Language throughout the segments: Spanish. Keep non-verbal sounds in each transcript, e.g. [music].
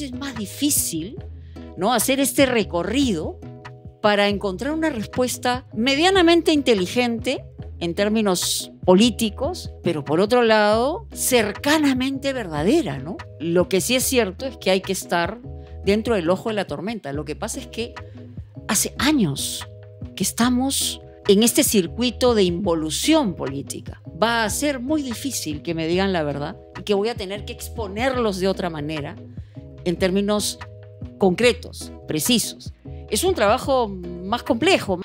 es más difícil ¿no? hacer este recorrido para encontrar una respuesta medianamente inteligente en términos políticos, pero por otro lado, cercanamente verdadera, ¿no? Lo que sí es cierto es que hay que estar dentro del ojo de la tormenta. Lo que pasa es que hace años que estamos en este circuito de involución política. Va a ser muy difícil que me digan la verdad y que voy a tener que exponerlos de otra manera en términos concretos, precisos. Es un trabajo más complejo.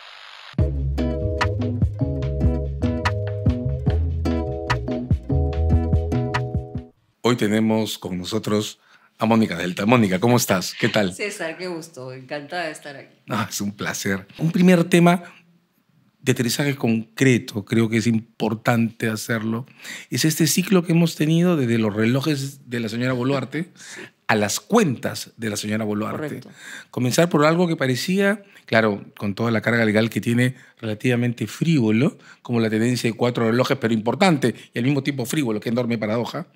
Hoy tenemos con nosotros a Mónica Delta. Mónica, ¿cómo estás? ¿Qué tal? César, qué gusto. Encantada de estar aquí. es un placer. Un primer tema de aterrizaje concreto, creo que es importante hacerlo, es este ciclo que hemos tenido desde los relojes de la señora Boluarte a las cuentas de la señora Boluarte. Comenzar por algo que parecía, claro, con toda la carga legal que tiene, relativamente frívolo, como la tenencia de cuatro relojes, pero importante y al mismo tiempo frívolo, que enorme paradoja,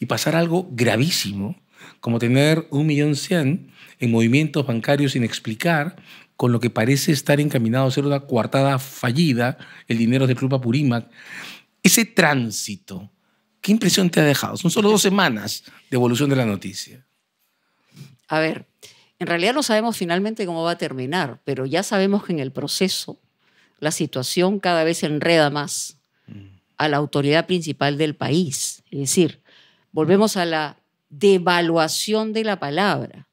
y pasar a algo gravísimo, como tener un millón cien en movimientos bancarios sin explicar, con lo que parece estar encaminado a ser una coartada fallida, el dinero del Club Apurímac. Ese tránsito, ¿qué impresión te ha dejado? Son solo dos semanas de evolución de la noticia a ver, en realidad no sabemos finalmente cómo va a terminar, pero ya sabemos que en el proceso la situación cada vez enreda más a la autoridad principal del país. Es decir, volvemos a la devaluación de la palabra.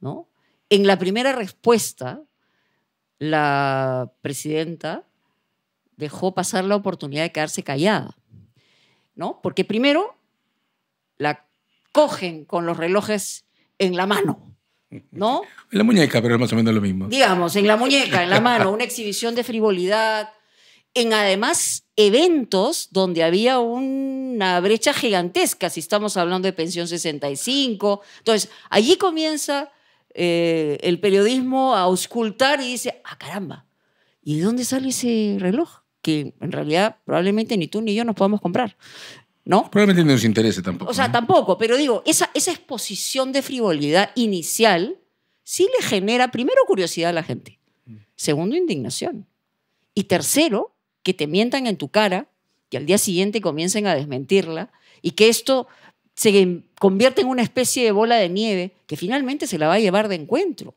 ¿no? En la primera respuesta, la presidenta dejó pasar la oportunidad de quedarse callada, ¿no? Porque primero la cogen con los relojes en la mano, ¿no? En la muñeca, pero es más o menos lo mismo. Digamos, en la muñeca, en la mano, una exhibición de frivolidad, en además eventos donde había una brecha gigantesca, si estamos hablando de pensión 65. Entonces, allí comienza eh, el periodismo a auscultar y dice, ah, caramba, ¿y de dónde sale ese reloj? Que en realidad probablemente ni tú ni yo nos podamos comprar. Probablemente no nos interese tampoco. O sea, tampoco, pero digo, esa, esa exposición de frivolidad inicial sí le genera, primero, curiosidad a la gente, segundo, indignación, y tercero, que te mientan en tu cara, que al día siguiente comiencen a desmentirla, y que esto se convierte en una especie de bola de nieve que finalmente se la va a llevar de encuentro.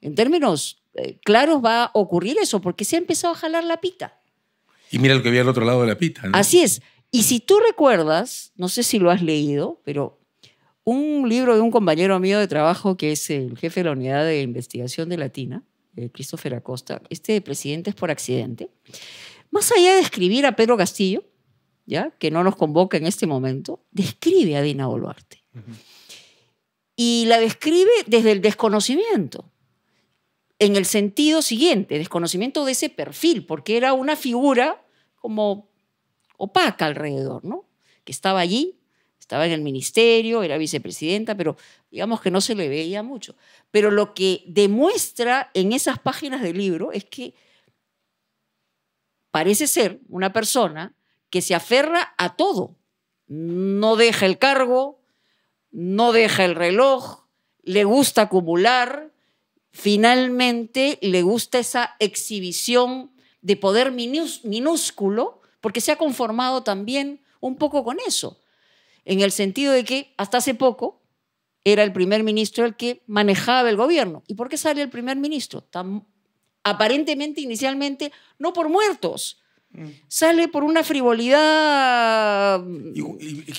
En términos eh, claros va a ocurrir eso, porque se ha empezado a jalar la pita. Y mira lo que había al otro lado de la pita. Así es. Y si tú recuerdas, no sé si lo has leído, pero un libro de un compañero mío de trabajo que es el jefe de la unidad de investigación de Latina, eh, Christopher Acosta, este presidente es por accidente, más allá de escribir a Pedro Castillo, ya que no nos convoca en este momento, describe a Dina Boluarte. Y la describe desde el desconocimiento, en el sentido siguiente, desconocimiento de ese perfil, porque era una figura como opaca alrededor, ¿no? Que estaba allí, estaba en el ministerio, era vicepresidenta, pero digamos que no se le veía mucho. Pero lo que demuestra en esas páginas del libro es que parece ser una persona que se aferra a todo. No deja el cargo, no deja el reloj, le gusta acumular, finalmente le gusta esa exhibición de poder minúsculo porque se ha conformado también un poco con eso, en el sentido de que hasta hace poco era el primer ministro el que manejaba el gobierno. ¿Y por qué sale el primer ministro? Tan, aparentemente, inicialmente, no por muertos, mm. sale por una frivolidad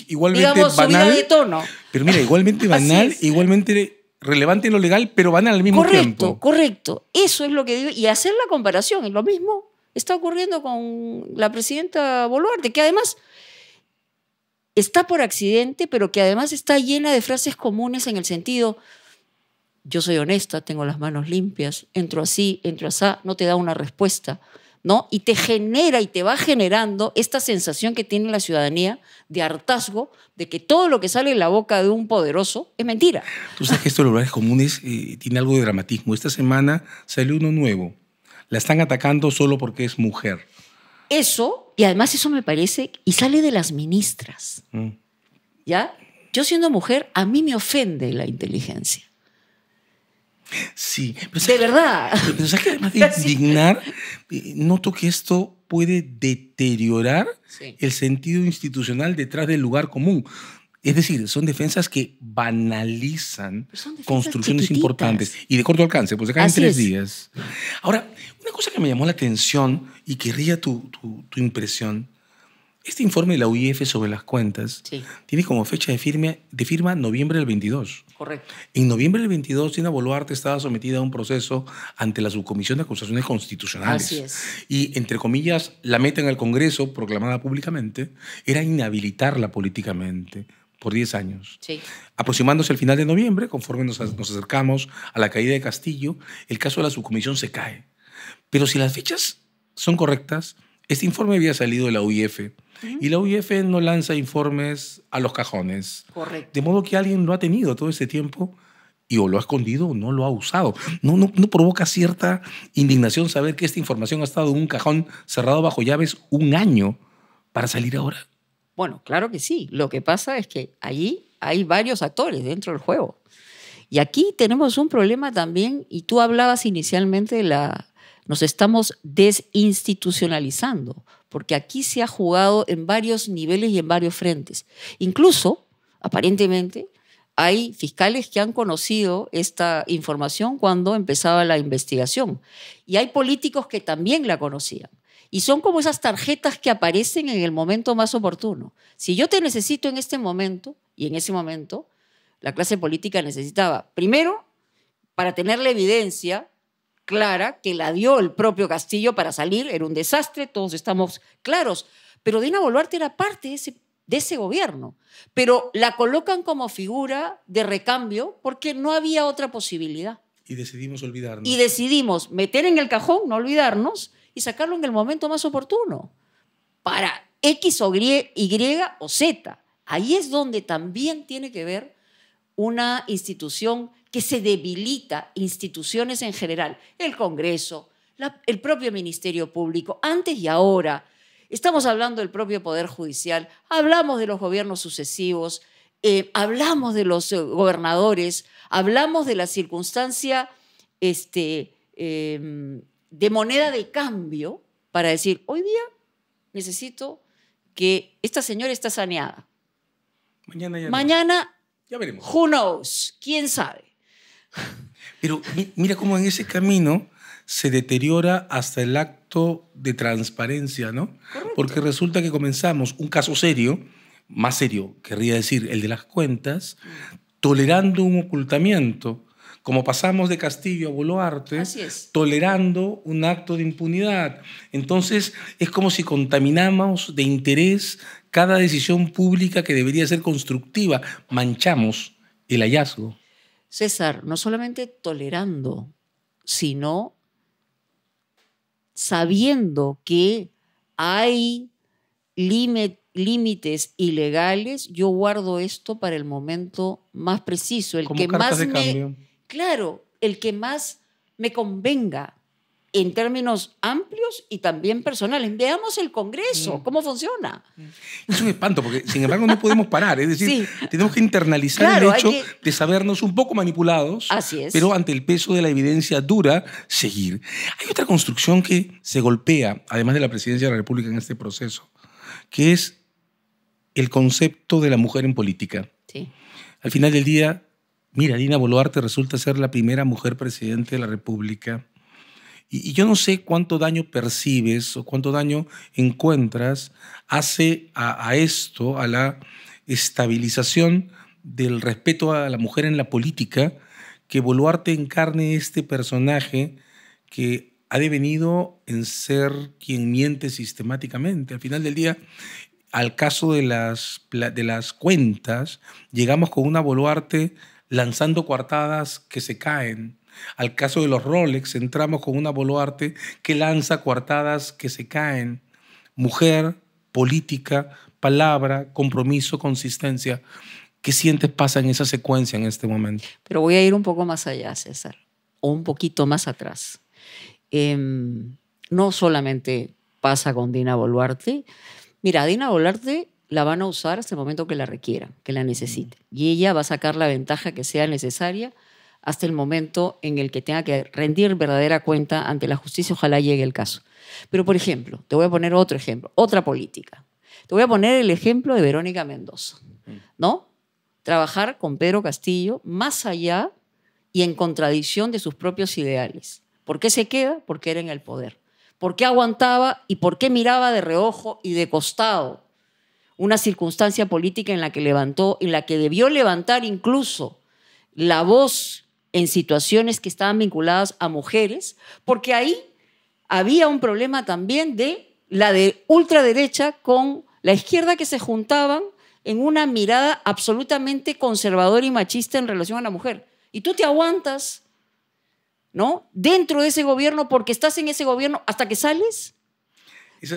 igualmente digamos, banal de tono. Pero mira, igualmente [laughs] banal, igualmente relevante en lo legal, pero banal al mismo tiempo. Correcto, correcto. Eso es lo que digo y hacer la comparación es lo mismo está ocurriendo con la presidenta Boluarte, que además está por accidente, pero que además está llena de frases comunes en el sentido, yo soy honesta, tengo las manos limpias, entro así, entro así, no te da una respuesta, ¿no? Y te genera y te va generando esta sensación que tiene la ciudadanía de hartazgo, de que todo lo que sale en la boca de un poderoso es mentira. Tú sabes que esto de los lugares comunes eh, tiene algo de dramatismo. Esta semana salió uno nuevo, la están atacando solo porque es mujer. Eso, y además eso me parece, y sale de las ministras. Mm. ¿Ya? Yo siendo mujer, a mí me ofende la inteligencia. Sí, pero de verdad. Pero que [laughs] además de indignar, eh, noto que esto puede deteriorar el sentido institucional detrás del lugar común. Es decir, son defensas que banalizan construcciones importantes y de corto alcance, pues acá en tres días. Ahora, una cosa que me llamó la atención y querría tu, tu, impresión, este informe de la UIF sobre las cuentas tiene como fecha de firma, de firma noviembre del 22. Correcto. En noviembre del 22, Sina Boluarte estaba sometida a un proceso ante la Subcomisión de Acusaciones Constitucionales. Así es. Y, entre comillas, la meta en el Congreso, proclamada públicamente, era inhabilitarla políticamente por 10 años. Sí. Aproximándose al final de noviembre, conforme nos, acercamos a la caída de Castillo, el caso de la subcomisión se cae. Pero si las fechas son correctas, este informe había salido de la UIF y la UIF no lanza informes a los cajones. Correcto. De modo que alguien lo ha tenido todo este tiempo y o lo ha escondido o no lo ha usado. No, no, no provoca cierta indignación saber que esta información ha estado en un cajón cerrado bajo llaves un año para salir ahora. Bueno, claro que sí. Lo que pasa es que allí hay varios actores dentro del juego. Y aquí tenemos un problema también, y tú hablabas inicialmente de la... Nos estamos desinstitucionalizando, porque aquí se ha jugado en varios niveles y en varios frentes. Incluso, aparentemente, hay fiscales que han conocido esta información cuando empezaba la investigación y hay políticos que también la conocían. Y son como esas tarjetas que aparecen en el momento más oportuno. Si yo te necesito en este momento, y en ese momento, la clase política necesitaba, primero, para tener la evidencia clara que la dio el propio Castillo para salir, era un desastre, todos estamos claros, pero Dina Boluarte era parte de ese, de ese gobierno, pero la colocan como figura de recambio porque no había otra posibilidad. Y decidimos olvidarnos. Y decidimos meter en el cajón, no olvidarnos, y sacarlo en el momento más oportuno para X o Y, o Z. Ahí es donde también tiene que ver una institución que se debilita, instituciones en general, el Congreso, el propio Ministerio Público, antes y ahora. Estamos hablando del propio Poder Judicial, hablamos de los gobiernos sucesivos, eh, hablamos de los eh, gobernadores, hablamos de la circunstancia este, em, de moneda de cambio para decir, hoy día necesito que esta señora está saneada. Mañana ya. Mañana, veremos. Who knows? ¿Quién sabe? Pero mira cómo en ese camino se deteriora hasta el acto de transparencia, ¿no? Porque resulta que comenzamos un caso serio, más serio, querría decir, el de las cuentas, tolerando un ocultamiento como pasamos de Castillo a Boluarte, tolerando un acto de impunidad. Entonces, es como si contaminamos de interés cada decisión pública que debería ser constructiva, manchamos el hallazgo. César, no solamente tolerando, sino sabiendo que hay límites ilegales, yo guardo esto para el momento más preciso, el que más me, claro, el que más me convenga en términos amplios y también personales. Veamos el Congreso, mm. cómo funciona. Mm. Es un espanto, porque sin embargo no podemos parar. Es decir, tenemos que internalizar el hecho de sabernos un poco manipulados, pero ante el peso de la evidencia dura, seguir. Hay otra construcción que se golpea, además de la presidencia de la República en este proceso, que es el concepto de la mujer en política. Al final del día, Mira, Dina Boluarte resulta ser la primera mujer presidente de la República. Y, yo no sé cuánto daño percibes o cuánto daño encuentras hace a, esto, a la estabilización del respeto a la mujer en la política, que Boluarte encarne este personaje que ha devenido en ser quien miente sistemáticamente. Al final del día, al caso de las, de las cuentas, llegamos con una Boluarte lanzando coartadas que se caen. Al caso de los Rolex, entramos con una boluarte que lanza coartadas que se caen. Mujer, política, palabra, compromiso, consistencia. ¿Qué sientes pasa en esa secuencia en este momento? Pero voy a ir un poco más allá, César, o un poquito más atrás. Em, no solamente pasa con Dina Boluarte. Mira, Dina Boluarte la van a usar hasta el momento que la requiera, que la necesite. Mm. Y ella va a sacar la ventaja que sea necesaria hasta el momento en el que tenga que rendir verdadera cuenta ante la justicia, ojalá llegue el caso. Pero, por ejemplo, te voy a poner otro ejemplo, otra política. Te voy a poner el ejemplo de Verónica Mendoza, mm. ¿no? Trabajar con Pedro Castillo más allá y en contradicción de sus propios ideales. ¿Por qué se queda? Porque era en el poder. ¿Por qué aguantaba y por qué miraba de reojo y de costado una circunstancia política en la que levantó, en la que debió levantar incluso la voz en situaciones que estaban vinculadas a mujeres, porque ahí había un problema también de la de ultraderecha con la izquierda que se juntaban en una mirada absolutamente conservadora y machista en relación a la mujer. Y tú te aguantas, ¿no? Dentro de ese gobierno porque estás en ese gobierno hasta que sales.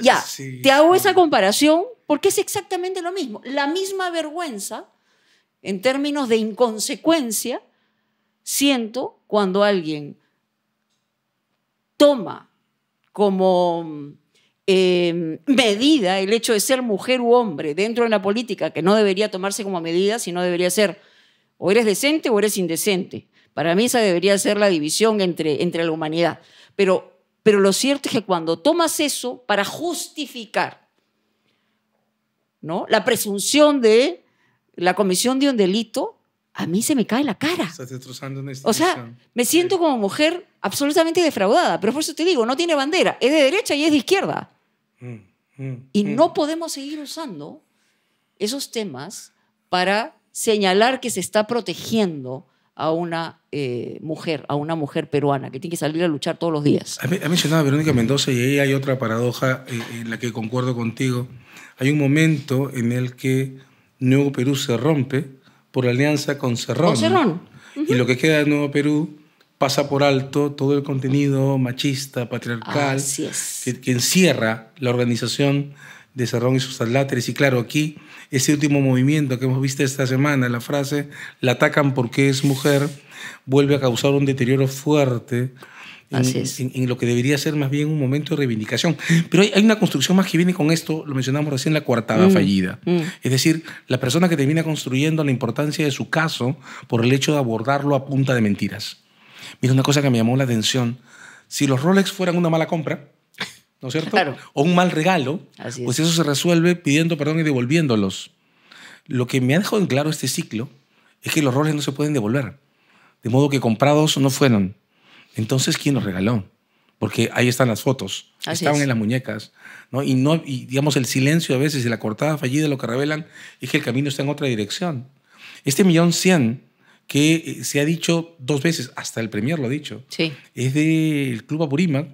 ya, te hago esa comparación porque es exactamente lo mismo. La misma vergüenza, en términos de inconsecuencia, siento cuando alguien toma como em, medida el hecho de ser mujer u hombre dentro de la política, que no debería tomarse como medida, sino debería ser o eres decente o eres indecente. Para mí esa debería ser la división entre, entre la humanidad. Pero, pero lo cierto es que cuando tomas eso para justificar ¿no? La presunción de la comisión de un delito, a mí se me cae la cara. O sea, me siento como mujer absolutamente defraudada, pero por eso te digo, no tiene bandera, es de derecha y es de izquierda. Mm, mm, y mm. no podemos seguir usando esos temas para señalar que se está protegiendo a una eh, mujer, a una mujer peruana que tiene que salir a luchar todos los días. Ha mencionado a Verónica Mendoza y ahí hay otra paradoja eh, en la que concuerdo contigo hay un momento en el que Nuevo Perú se rompe por alianza con Cerrón. Con Y lo que queda de Nuevo Perú pasa por alto todo el contenido machista, patriarcal, Que, encierra la organización de Cerrón y sus atláteres. Y claro, aquí ese último movimiento que hemos visto esta semana, la frase, la atacan porque es mujer, vuelve a causar un deterioro fuerte en, lo que debería ser más bien un momento de reivindicación. Pero hay, una construcción más que viene con esto, lo mencionamos recién, la coartada mm, fallida. Mm. Es decir, la persona que termina construyendo la importancia de su caso por el hecho de abordarlo a punta de mentiras. Mira, una cosa que me llamó la atención, si los Rolex fueran una mala compra, ¿no es cierto? Claro. O un mal regalo, pues eso se resuelve pidiendo perdón y devolviéndolos. Lo que me ha dejado en claro este ciclo es que los Rolex no se pueden devolver. De modo que comprados no fueron. Entonces, ¿quién nos regaló? Porque ahí están las fotos, estaban en las muñecas, ¿no? Y, no, digamos, el silencio a veces y la cortada fallida lo que revelan es que el camino está en otra dirección. Este millón cien que eh, se ha dicho dos veces, hasta el Premier lo ha dicho, sí. es del Club Apurímac,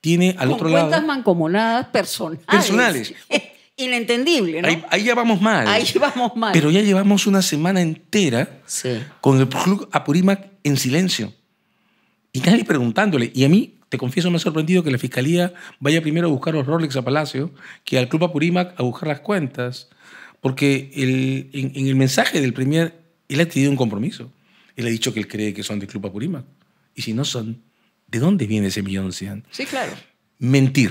tiene al otro lado... cuentas mancomunadas personales. Personales. [laughs] inentendible, ¿no? Ahí, ya vamos mal. Ahí vamos mal. Pero ya llevamos una semana entera con el Club Apurímac en silencio. Y nadie preguntándole. Y a mí, te confieso, me ha sorprendido que la fiscalía vaya primero a buscar los Rolex a Palacio que al Club Apurímac a buscar las cuentas. Porque el, en, el mensaje del Premier, él ha tenido un compromiso. Él ha dicho que él cree que son del Club Apurímac. Y si no son, ¿de dónde viene ese millón cien? Sí, claro. Mentir.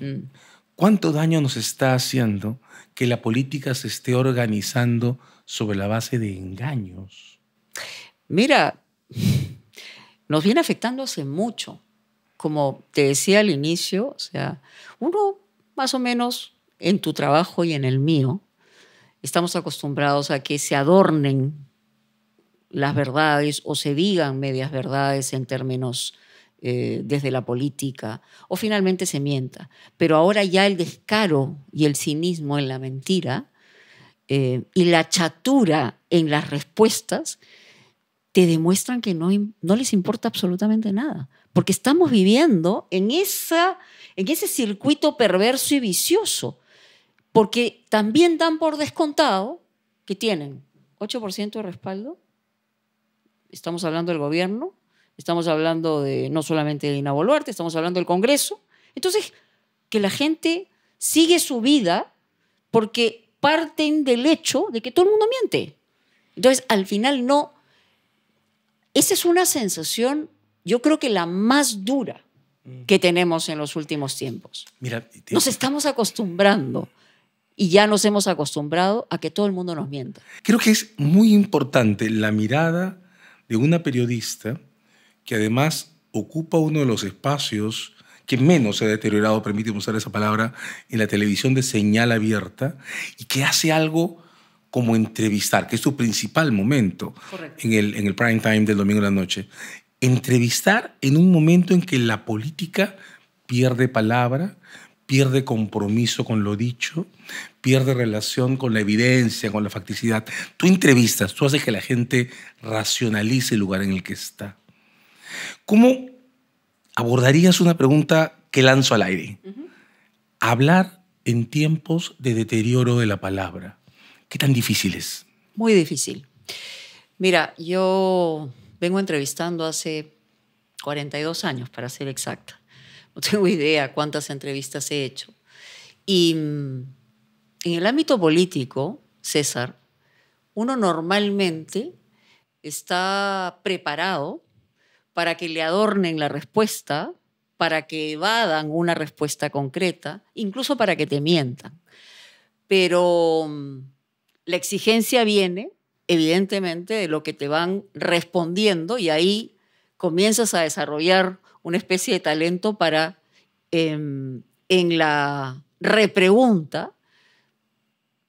Mm. ¿Cuánto daño nos está haciendo que la política se esté organizando sobre la base de engaños? Mira, nos viene afectando hace mucho. Como te decía al inicio, o sea, uno más o menos en tu trabajo y en el mío, estamos acostumbrados a que se adornen las verdades o se digan medias verdades en términos eh, desde la política o finalmente se mienta. Pero ahora ya el descaro y el cinismo en la mentira eh, y la chatura en las respuestas te demuestran que no, les importa absolutamente nada, porque estamos viviendo en, esa, en ese circuito perverso y vicioso, porque también dan por descontado que tienen 8% de respaldo, estamos hablando del gobierno, estamos hablando de no solamente de Dina estamos hablando del Congreso, entonces que la gente sigue su vida porque parten del hecho de que todo el mundo miente. Entonces, al final no esa es una sensación, yo creo que la más dura mm. que tenemos en los últimos tiempos. Nos estamos acostumbrando y ya nos hemos acostumbrado a que todo el mundo nos mienta. Creo que es muy importante la mirada de una periodista que además ocupa uno de los espacios que menos se ha deteriorado, permíteme usar esa palabra, en la televisión de señal abierta y que hace algo como entrevistar, que es su principal momento en el, en el prime time del domingo de la noche, entrevistar en un momento en que la política pierde palabra, pierde compromiso con lo dicho, pierde relación con la evidencia, con la facticidad. Tú entrevistas, tú haces que la gente racionalice el lugar en el que está. ¿Cómo abordarías una pregunta que lanzo al aire? Hablar en tiempos de deterioro de la palabra. ¿Qué tan difícil es? Muy difícil. Mira, yo vengo entrevistando hace 42 años, para ser exacta. No [laughs] tengo idea cuántas entrevistas he hecho. Y mm, en el ámbito político, César, uno normalmente está preparado para que le adornen la respuesta, para que evadan una respuesta concreta, incluso para que te mientan. Pero mm, la exigencia viene, evidentemente, de lo que te van respondiendo y ahí comienzas a desarrollar una especie de talento para em, en la repregunta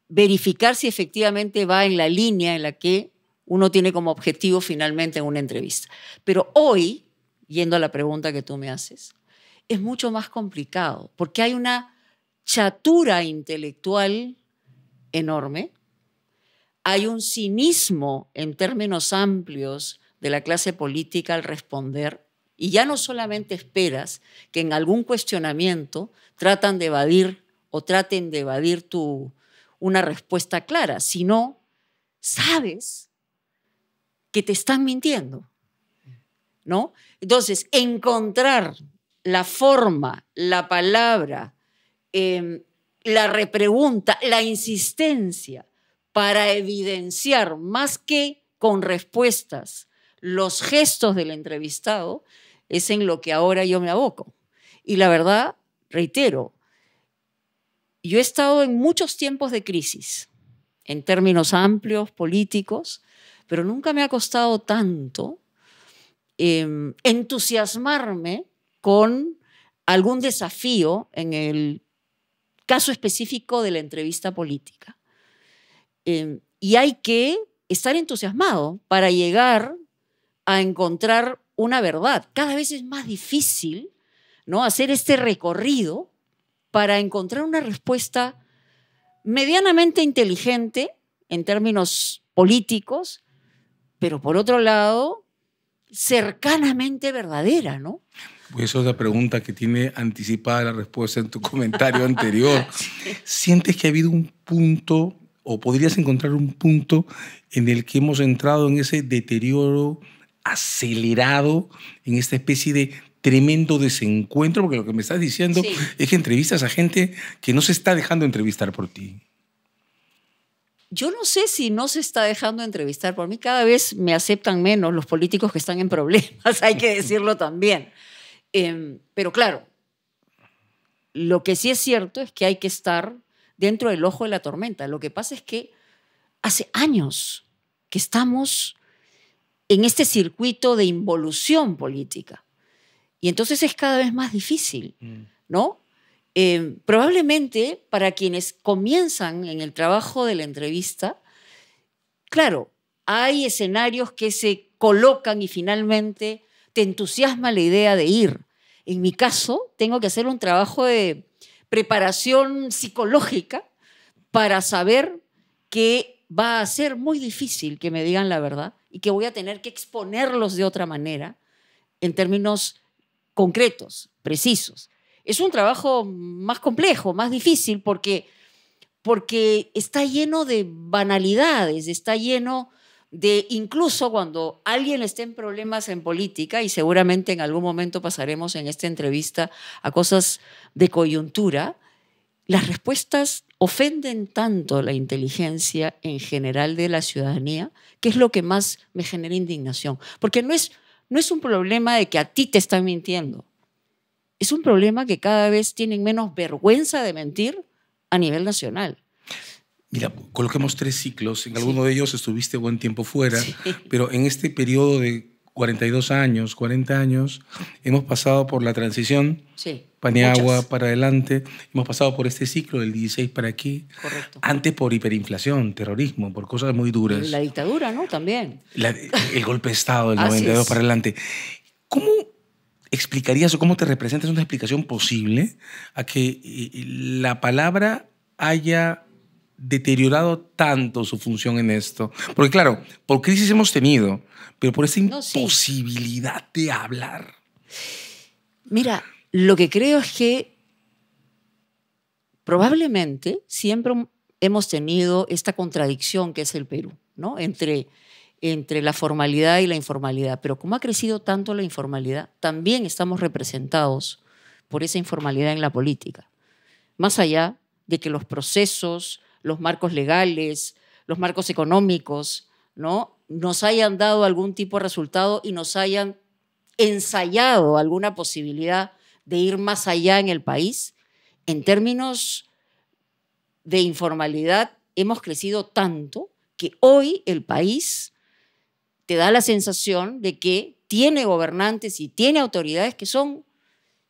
verificar si efectivamente va en la línea en la que uno tiene como objetivo finalmente en una entrevista. Pero hoy, yendo a la pregunta que tú me haces, es mucho más complicado porque hay una chatura intelectual enorme hay un cinismo en términos amplios de la clase política al responder y ya no solamente esperas que en algún cuestionamiento tratan de evadir o traten de evadir una respuesta clara, sino sabes que te están mintiendo. ¿No? Entonces, encontrar la forma, la palabra, em, la repregunta, la insistencia para evidenciar más que con respuestas los gestos del entrevistado, es en lo que ahora yo me aboco. Y la verdad, reitero, yo he estado en muchos tiempos de crisis, en términos amplios, políticos, pero nunca me ha costado tanto em, entusiasmarme con algún desafío en el caso específico de la entrevista política. Em, y hay que estar entusiasmado para llegar a encontrar una verdad. Cada vez es más difícil ¿no? hacer este recorrido para encontrar una respuesta medianamente inteligente en términos políticos, pero por otro lado, cercanamente verdadera, ¿no? Pues esa es la pregunta que tiene anticipada la respuesta en tu comentario anterior. [laughs] ¿Sientes que ha habido un punto o podrías encontrar un punto en el que hemos entrado en ese deterioro acelerado, en esta especie de tremendo desencuentro, porque lo que me estás diciendo es que entrevistas a gente que no se está dejando entrevistar por ti. Yo no sé si no se está dejando entrevistar por mí, cada vez me aceptan menos los políticos que están en problemas, [laughs] hay que decirlo también. Em, pero claro, lo que sí es cierto es que hay que estar dentro del ojo de la tormenta. Lo que pasa es que hace años que estamos en este circuito de involución política. Y entonces es cada vez más difícil, mm. ¿no? Eh, probablemente para quienes comienzan en el trabajo de la entrevista, claro, hay escenarios que se colocan y finalmente te entusiasma la idea de ir. En mi caso, tengo que hacer un trabajo de preparación psicológica para saber que va a ser muy difícil que me digan la verdad y que voy a tener que exponerlos de otra manera en términos concretos, precisos. Es un trabajo más complejo, más difícil, porque, porque está lleno de banalidades, está lleno de incluso cuando alguien esté en problemas en política, y seguramente en algún momento pasaremos en esta entrevista a cosas de coyuntura, las respuestas ofenden tanto la inteligencia en general de la ciudadanía, que es lo que más me genera indignación. Porque no es, no es un problema de que a ti te están mintiendo, es un problema que cada vez tienen menos vergüenza de mentir a nivel nacional. Mira, coloquemos tres ciclos. En alguno de ellos estuviste buen tiempo fuera, pero en este periodo de 42 años, 40 años, hemos pasado por la transición, sí. Paniagua para adelante, hemos pasado por este ciclo del 16 para aquí, Correcto. antes por hiperinflación, terrorismo, por cosas muy duras. La dictadura, ¿no? También. el golpe de Estado del 92 [laughs] para adelante. ¿Cómo explicarías o cómo te representas una explicación posible a que eh, la palabra haya deteriorado tanto su función en esto. Porque claro, por crisis hemos tenido, pero por esa imposibilidad de hablar. Mira, lo que creo es que probablemente siempre hemos tenido esta contradicción que es el Perú, ¿no? Entre, entre la formalidad y la informalidad. Pero como ha crecido tanto la informalidad, también estamos representados por esa informalidad en la política. Más allá de que los procesos, los marcos legales, los marcos económicos, ¿no? Nos hayan dado algún tipo de resultado y nos hayan ensayado alguna posibilidad de ir más allá en el país. En términos de informalidad, hemos crecido tanto que hoy el país te da la sensación de que tiene gobernantes y tiene autoridades que son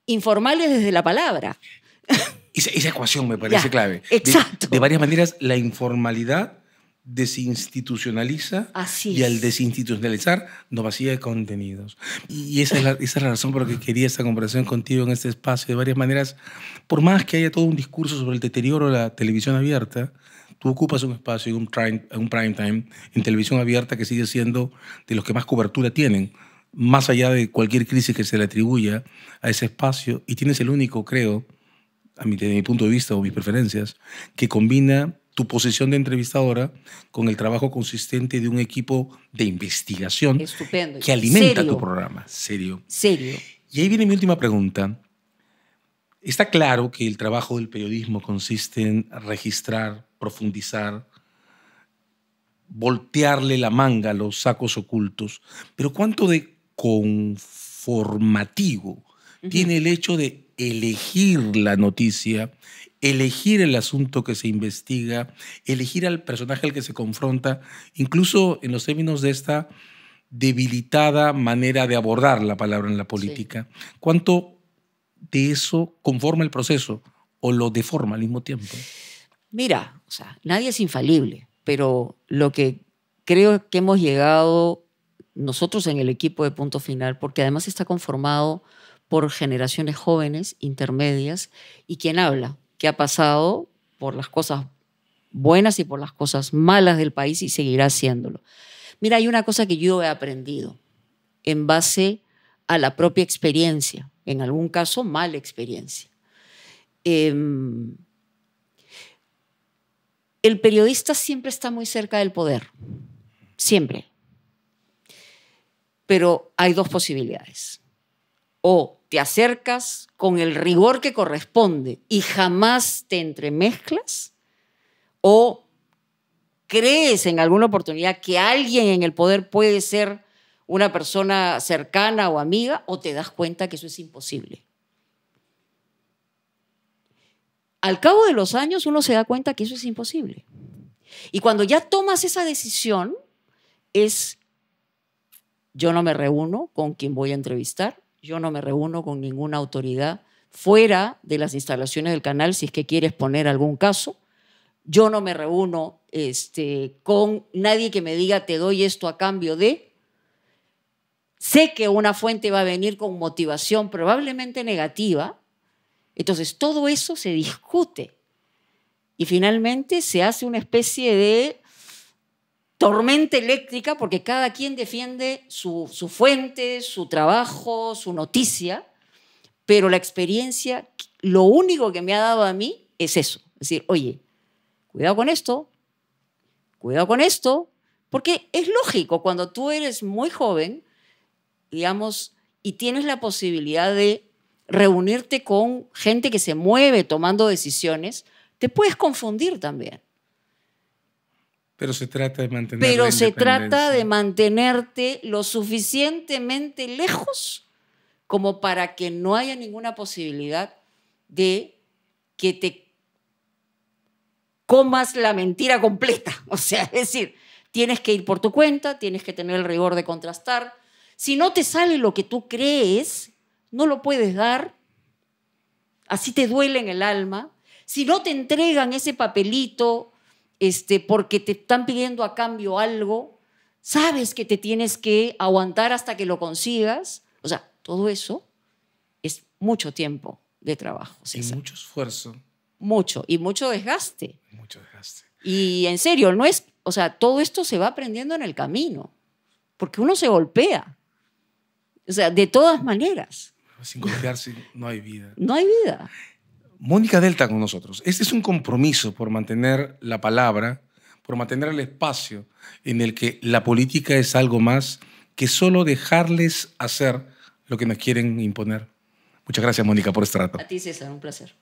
informales desde la palabra. [laughs] Esa, esa ecuación me parece clave. Exacto. De, varias maneras, la informalidad desinstitucionaliza y al desinstitucionalizar nos vacía de contenidos. Y esa es, la, esa razón por la que quería esta conversación contigo en este espacio. De varias maneras, por más que haya todo un discurso sobre el deterioro de la televisión abierta, tú ocupas un espacio, un un prime time en televisión abierta que sigue siendo de los que más cobertura tienen, más allá de cualquier crisis que se le atribuya a ese espacio, y tienes el único, creo, a mi, desde mi punto de vista o mis preferencias, que combina tu posición de entrevistadora con el trabajo consistente de un equipo de investigación que alimenta tu programa. Serio. Serio. Y ahí viene mi última pregunta. Está claro que el trabajo del periodismo consiste en registrar, profundizar, voltearle la manga a los sacos ocultos, pero ¿cuánto de conformativo tiene el hecho de elegir la noticia, elegir el asunto que se investiga, elegir al personaje al que se confronta, incluso en los términos de esta debilitada manera de abordar la palabra en la política. ¿Cuánto de eso conforma el proceso o lo deforma al mismo tiempo? Mira, o sea, nadie es infalible, pero lo que creo que hemos llegado nosotros en el equipo de punto final, porque además está conformado por generaciones jóvenes, intermedias, y quien habla, que ha pasado por las cosas buenas y por las cosas malas del país y seguirá haciéndolo. Mira, hay una cosa que yo he aprendido en base a la propia experiencia, en algún caso mala experiencia. Em, el periodista siempre está muy cerca del poder, siempre. Pero hay dos posibilidades. O te acercas con el rigor que corresponde y jamás te entremezclas o crees en alguna oportunidad que alguien en el poder puede ser una persona cercana o amiga o te das cuenta que eso es imposible. Al cabo de los años uno se da cuenta que eso es imposible. Y cuando ya tomas esa decisión es, yo no me reúno con quien voy a entrevistar, yo no me reúno con ninguna autoridad fuera de las instalaciones del canal si es que quieres poner algún caso. Yo no me reúno este, con nadie que me diga te doy esto a cambio de... Sé que una fuente va a venir con motivación probablemente negativa. Entonces, todo eso se discute y finalmente se hace una especie de tormenta eléctrica porque cada quien defiende su, su fuente, su trabajo, su noticia, pero la experiencia, lo único que me ha dado a mí es eso, es decir, oye, cuidado con esto, cuidado con esto, porque es lógico, cuando tú eres muy joven, digamos, y tienes la posibilidad de reunirte con gente que se mueve tomando decisiones, te puedes confundir también. Pero se trata de Pero se trata de mantenerte lo suficientemente lejos como para que no haya ninguna posibilidad de que te comas la mentira completa. [laughs] O sea, es decir, tienes que ir por tu cuenta, tienes que tener el rigor de contrastar. Si no te sale lo que tú crees, no lo puedes dar. Así te duele en el alma. Si no te entregan ese papelito este, porque te están pidiendo a cambio algo, sabes que te tienes que aguantar hasta que lo consigas. O sea, todo eso es mucho tiempo de trabajo. Y mucho esfuerzo. Mucho, y mucho desgaste. Mucho desgaste. Y en serio, no es, o sea, todo esto se va aprendiendo en el camino, porque uno se golpea. O sea, de todas maneras. Sin golpearse no hay vida. No hay vida. Mónica Delta con nosotros. Este es un compromiso por mantener la palabra, por mantener el espacio en el que la política es algo más que solo dejarles hacer lo que nos quieren imponer. Muchas gracias, Mónica, por este rato. A ti, César, un placer.